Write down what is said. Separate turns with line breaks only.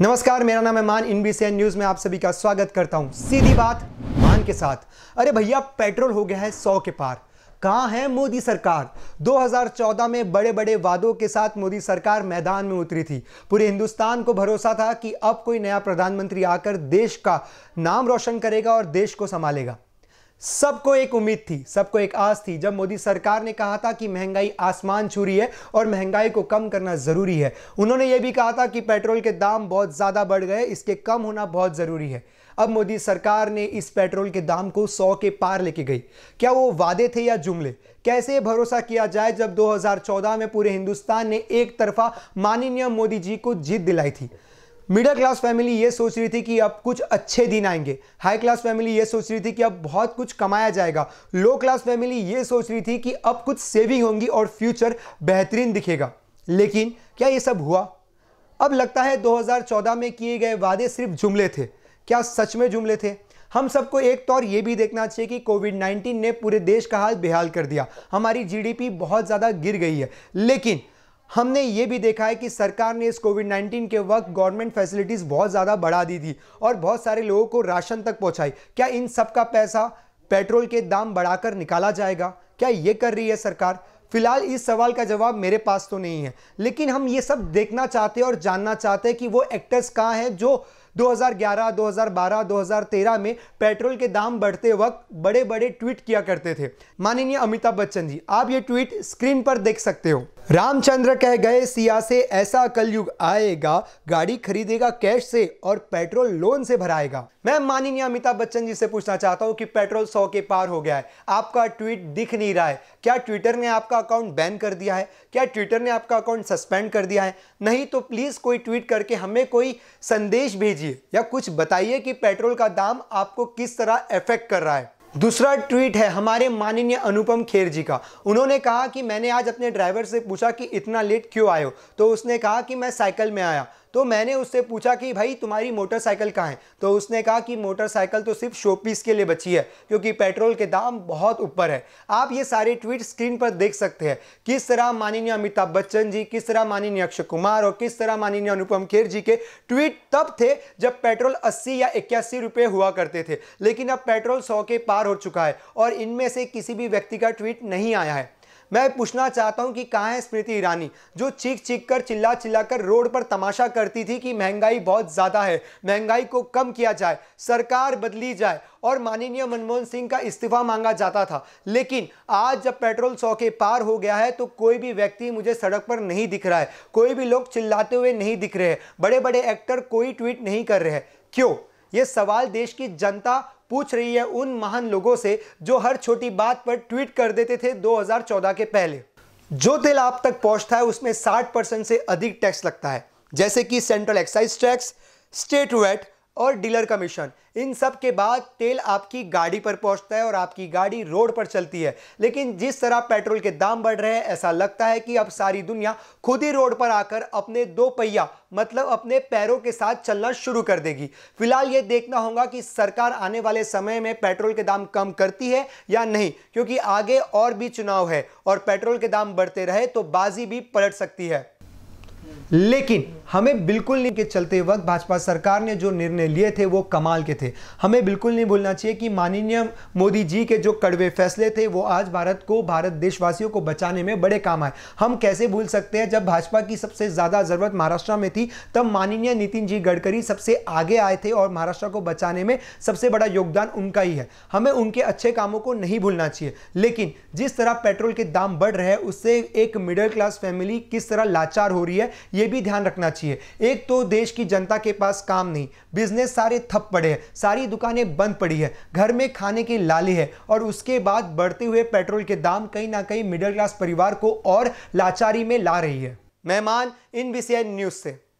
नमस्कार मेरा नाम है मान इन बी न्यूज़ में आप सभी का स्वागत करता हूँ सीधी बात मान के साथ अरे भैया पेट्रोल हो गया है सौ के पार कहाँ है मोदी सरकार 2014 में बड़े बड़े वादों के साथ मोदी सरकार मैदान में उतरी थी पूरे हिंदुस्तान को भरोसा था कि अब कोई नया प्रधानमंत्री आकर देश का नाम रोशन करेगा और देश को संभालेगा सबको एक उम्मीद थी सबको एक आस थी जब मोदी सरकार ने कहा था कि महंगाई आसमान छू रही है और महंगाई को कम करना ज़रूरी है उन्होंने यह भी कहा था कि पेट्रोल के दाम बहुत ज़्यादा बढ़ गए इसके कम होना बहुत ज़रूरी है अब मोदी सरकार ने इस पेट्रोल के दाम को 100 के पार लेके गई क्या वो वादे थे या जुमले कैसे भरोसा किया जाए जब 2014 में पूरे हिंदुस्तान ने एक तरफा माननीय मोदी जी को जीत दिलाई थी मिडिल क्लास फैमिली ये सोच रही थी कि अब कुछ अच्छे दिन आएंगे हाई क्लास फैमिली ये सोच रही थी कि अब बहुत कुछ कमाया जाएगा लो क्लास फैमिली ये सोच रही थी कि अब कुछ सेविंग होंगी और फ्यूचर बेहतरीन दिखेगा लेकिन क्या ये सब हुआ अब लगता है 2014 में किए गए वादे सिर्फ जुमले थे क्या सच में जुमले थे हम सबको एक तौर ये भी देखना चाहिए कि कोविड 19 ने पूरे देश का हाल बेहाल कर दिया हमारी जीडीपी बहुत ज़्यादा गिर गई है लेकिन हमने ये भी देखा है कि सरकार ने इस कोविड 19 के वक्त गवर्नमेंट फैसिलिटीज़ बहुत ज़्यादा बढ़ा दी थी और बहुत सारे लोगों को राशन तक पहुंचाई क्या इन सब का पैसा पेट्रोल के दाम बढ़ाकर निकाला जाएगा क्या ये कर रही है सरकार फिलहाल इस सवाल का जवाब मेरे पास तो नहीं है लेकिन हम ये सब देखना चाहते हैं और जानना चाहते हैं कि वो एक्टर्स कहाँ हैं जो 2011, 2012, 2013 में पेट्रोल के दाम बढ़ते वक्त बड़े बड़े ट्वीट किया करते थे माननीय अमिताभ बच्चन जी आप ये ट्वीट स्क्रीन पर देख सकते हो रामचंद्र कह गए सिया से ऐसा कलयुग आएगा गाड़ी खरीदेगा कैश से और पेट्रोल लोन से भराएगा मैं माननीय अमिताभ बच्चन जी से पूछना चाहता हूँ कि पेट्रोल सौ के पार हो गया है आपका ट्वीट दिख नहीं रहा है क्या ट्विटर ने आपका अकाउंट बैन कर दिया है क्या ट्विटर ने आपका अकाउंट सस्पेंड कर दिया है नहीं तो प्लीज़ कोई ट्वीट करके हमें कोई संदेश भेजिए या कुछ बताइए कि पेट्रोल का दाम आपको किस तरह अफेक्ट कर रहा है दूसरा ट्वीट है हमारे माननीय अनुपम खेर जी का उन्होंने कहा कि मैंने आज अपने ड्राइवर से पूछा कि इतना लेट क्यों आए हो तो उसने कहा कि मैं साइकिल में आया तो मैंने उससे पूछा कि भाई तुम्हारी मोटरसाइकिल कहाँ है तो उसने कहा कि मोटरसाइकिल तो सिर्फ शोपीस के लिए बची है क्योंकि पेट्रोल के दाम बहुत ऊपर है आप ये सारे ट्वीट स्क्रीन पर देख सकते हैं किस तरह माननीय अमिताभ बच्चन जी किस तरह माननीय अक्षय कुमार और किस तरह माननीय अनुपम खेर जी के ट्वीट तब थे जब पेट्रोल अस्सी या इक्यासी रुपये हुआ करते थे लेकिन अब पेट्रोल सौ के पार हो चुका है और इनमें से किसी भी व्यक्ति का ट्वीट नहीं आया है मैं पूछना चाहता हूं कि कहाँ है स्मृति ईरानी जो चीख चीख कर चिल्ला चिल्ला कर रोड पर तमाशा करती थी कि महंगाई बहुत ज़्यादा है महंगाई को कम किया जाए सरकार बदली जाए और माननीय मनमोहन सिंह का इस्तीफा मांगा जाता था लेकिन आज जब पेट्रोल सौ के पार हो गया है तो कोई भी व्यक्ति मुझे सड़क पर नहीं दिख रहा है कोई भी लोग चिल्लाते हुए नहीं दिख रहे हैं बड़े बड़े एक्टर कोई ट्वीट नहीं कर रहे हैं क्यों ये सवाल देश की जनता पूछ रही है उन महान लोगों से जो हर छोटी बात पर ट्वीट कर देते थे 2014 के पहले जो तेल आप तक पहुंचता है उसमें 60 परसेंट से अधिक टैक्स लगता है जैसे कि central excise tax state VAT और डीलर कमीशन इन सब के बाद तेल आपकी गाड़ी पर पहुंचता है और आपकी गाड़ी रोड पर चलती है लेकिन जिस तरह पेट्रोल के दाम बढ़ रहे हैं ऐसा लगता है कि अब सारी दुनिया खुद ही रोड पर आकर अपने दो पहिया मतलब अपने पैरों के साथ चलना शुरू कर देगी फिलहाल ये देखना होगा कि सरकार आने वाले समय में पेट्रोल के दाम कम करती है या नहीं क्योंकि आगे और भी चुनाव है और पेट्रोल के दाम बढ़ते रहे तो बाजी भी पलट सकती है लेकिन हमें बिल्कुल नहीं के चलते वक्त भाजपा सरकार ने जो निर्णय लिए थे वो कमाल के थे हमें बिल्कुल नहीं भूलना चाहिए कि माननीय मोदी जी के जो कड़वे फैसले थे वो आज भारत को भारत देशवासियों को बचाने में बड़े काम आए हम कैसे भूल सकते हैं जब भाजपा की सबसे ज़्यादा ज़रूरत महाराष्ट्र में थी तब माननीय नितिन जी गडकरी सबसे आगे आए थे और महाराष्ट्र को बचाने में सबसे बड़ा योगदान उनका ही है हमें उनके अच्छे कामों को नहीं भूलना चाहिए लेकिन जिस तरह पेट्रोल के दाम बढ़ रहे हैं उससे एक मिडिल क्लास फैमिली किस तरह लाचार हो रही है ये भी ध्यान रखना चाहिए एक तो देश की जनता के पास काम नहीं बिजनेस सारे थप पड़े हैं सारी दुकानें बंद पड़ी है घर में खाने के लाली है और उसके बाद बढ़ते हुए पेट्रोल के दाम कहीं ना कहीं मिडिल क्लास परिवार को और लाचारी में ला रही है मेहमान इन विषय न्यूज़ से